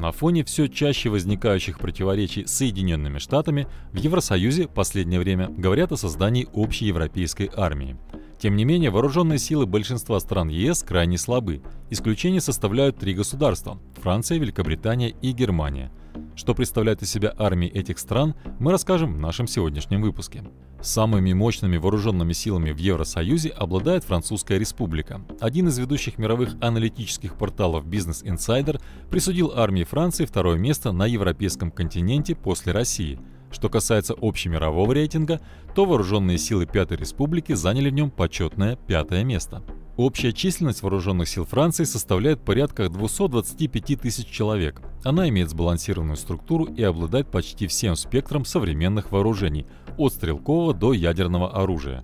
На фоне все чаще возникающих противоречий с Соединенными Штатами в Евросоюзе последнее время говорят о создании общей европейской армии – тем не менее, вооруженные силы большинства стран ЕС крайне слабы. Исключение составляют три государства – Франция, Великобритания и Германия. Что представляет из себя армии этих стран, мы расскажем в нашем сегодняшнем выпуске. Самыми мощными вооруженными силами в Евросоюзе обладает Французская республика. Один из ведущих мировых аналитических порталов Business Insider присудил армии Франции второе место на европейском континенте после России – что касается общемирового рейтинга, то вооруженные силы Пятой Республики заняли в нем почетное пятое место. Общая численность вооруженных сил Франции составляет порядка 225 тысяч человек. Она имеет сбалансированную структуру и обладает почти всем спектром современных вооружений, от стрелкового до ядерного оружия.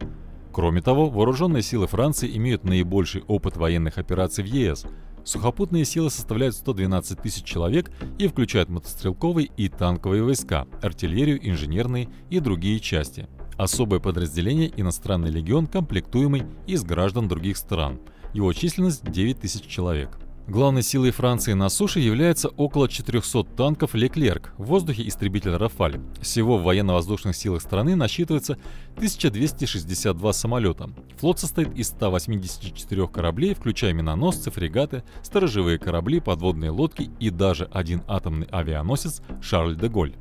Кроме того, вооруженные силы Франции имеют наибольший опыт военных операций в ЕС – Сухопутные силы составляют 112 тысяч человек и включают мотострелковые и танковые войска, артиллерию, инженерные и другие части. Особое подразделение иностранный легион, комплектуемый из граждан других стран. Его численность 9 тысяч человек. Главной силой Франции на суше является около 400 танков «Леклерк», в воздухе истребитель «Рафаль». Всего в военно-воздушных силах страны насчитывается 1262 самолета. Флот состоит из 184 кораблей, включая миноносцы, фрегаты, сторожевые корабли, подводные лодки и даже один атомный авианосец «Шарль де Голь».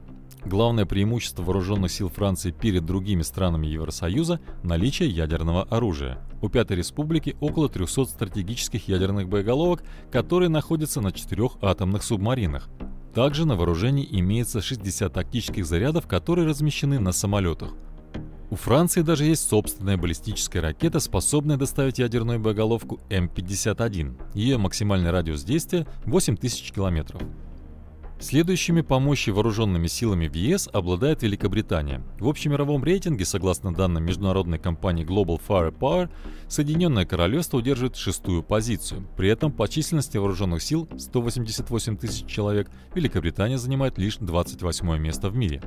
Главное преимущество вооруженных сил Франции перед другими странами Евросоюза – наличие ядерного оружия. У Пятой Республики около 300 стратегических ядерных боеголовок, которые находятся на четырех атомных субмаринах. Также на вооружении имеется 60 тактических зарядов, которые размещены на самолетах. У Франции даже есть собственная баллистическая ракета, способная доставить ядерную боеголовку М-51. Ее максимальный радиус действия – 8000 километров. Следующими по мощи вооруженными силами в ЕС обладает Великобритания. В общемировом рейтинге, согласно данным международной компании Global Firepower, Соединенное Королевство удерживает шестую позицию. При этом по численности вооруженных сил 188 тысяч человек Великобритания занимает лишь 28 место в мире.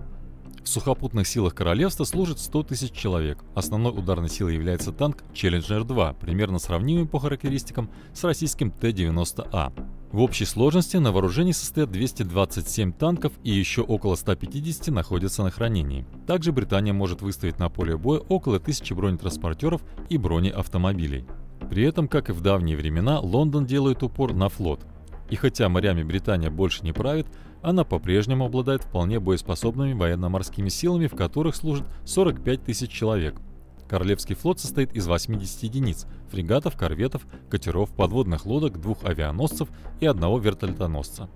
В сухопутных силах королевства служит 100 тысяч человек. Основной ударной силой является танк Challenger 2, примерно сравнимый по характеристикам с российским Т-90А. В общей сложности на вооружении состоят 227 танков и еще около 150 находятся на хранении. Также Британия может выставить на поле боя около 1000 бронетранспортеров и бронеавтомобилей. При этом, как и в давние времена, Лондон делает упор на флот. И хотя морями Британия больше не правит, она по-прежнему обладает вполне боеспособными военно-морскими силами, в которых служит 45 тысяч человек – Королевский флот состоит из 80 единиц – фрегатов, корветов, катеров, подводных лодок, двух авианосцев и одного вертолетоносца.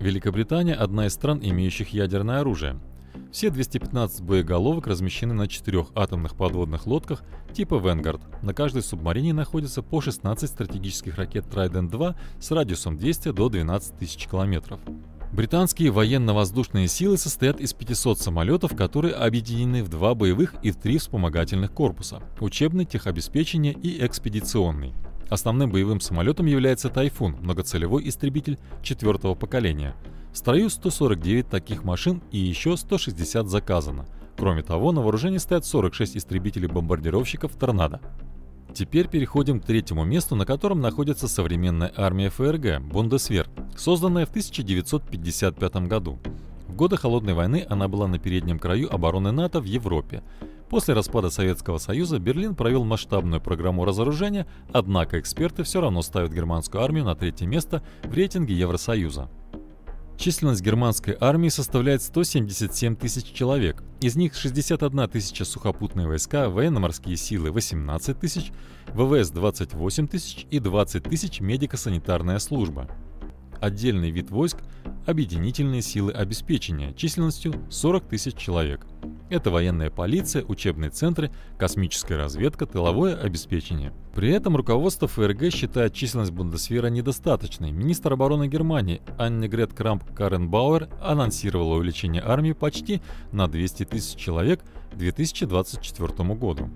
Великобритания – одна из стран, имеющих ядерное оружие. Все 215 боеголовок размещены на четырех атомных подводных лодках типа «Венгард». На каждой субмарине находится по 16 стратегических ракет «Трайден-2» с радиусом действия до 12 тысяч километров. Британские военно-воздушные силы состоят из 500 самолетов, которые объединены в два боевых и три вспомогательных корпуса – учебный, техобеспечение и экспедиционный. Основным боевым самолетом является «Тайфун» – многоцелевой истребитель четвертого поколения. В строю 149 таких машин и еще 160 заказано. Кроме того, на вооружении стоят 46 истребителей-бомбардировщиков «Торнадо». Теперь переходим к третьему месту, на котором находится современная армия ФРГ – Бундесвер, созданная в 1955 году. В годы Холодной войны она была на переднем краю обороны НАТО в Европе. После распада Советского Союза Берлин провел масштабную программу разоружения, однако эксперты все равно ставят германскую армию на третье место в рейтинге Евросоюза. Численность германской армии составляет 177 тысяч человек, из них 61 тысяча сухопутные войска, военно-морские силы 18 тысяч, ВВС 28 тысяч и 20 тысяч медико-санитарная служба. Отдельный вид войск объединительные силы обеспечения численностью 40 тысяч человек. Это военная полиция, учебные центры, космическая разведка, тыловое обеспечение. При этом руководство ФРГ считает численность Бундесвера недостаточной. Министр обороны Германии Аннегрет Крамп Карен Бауэр анонсировала увеличение армии почти на 200 тысяч человек к 2024 году.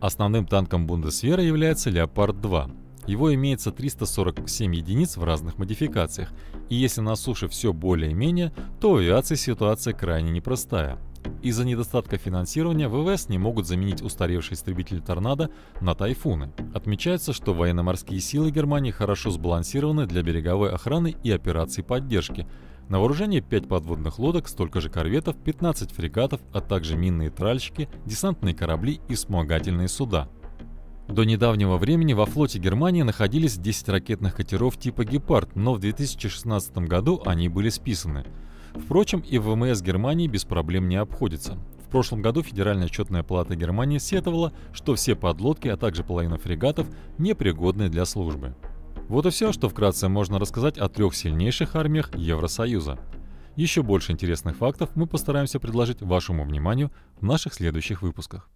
Основным танком Бундесвера является «Леопард-2». Его имеется 347 единиц в разных модификациях, и если на суше все более-менее, то в авиации ситуация крайне непростая. Из-за недостатка финансирования ВВС не могут заменить устаревшие истребители «Торнадо» на «Тайфуны». Отмечается, что военно-морские силы Германии хорошо сбалансированы для береговой охраны и операций поддержки, на вооружении 5 подводных лодок, столько же корветов, 15 фрегатов, а также минные тральщики, десантные корабли и вспомогательные суда. До недавнего времени во флоте Германии находились 10 ракетных катеров типа «Гепард», но в 2016 году они были списаны. Впрочем, и ВМС Германии без проблем не обходится. В прошлом году Федеральная счетная палата Германии сетовала, что все подлодки, а также половина фрегатов непригодны для службы. Вот и все, что вкратце можно рассказать о трех сильнейших армиях Евросоюза. Еще больше интересных фактов мы постараемся предложить вашему вниманию в наших следующих выпусках.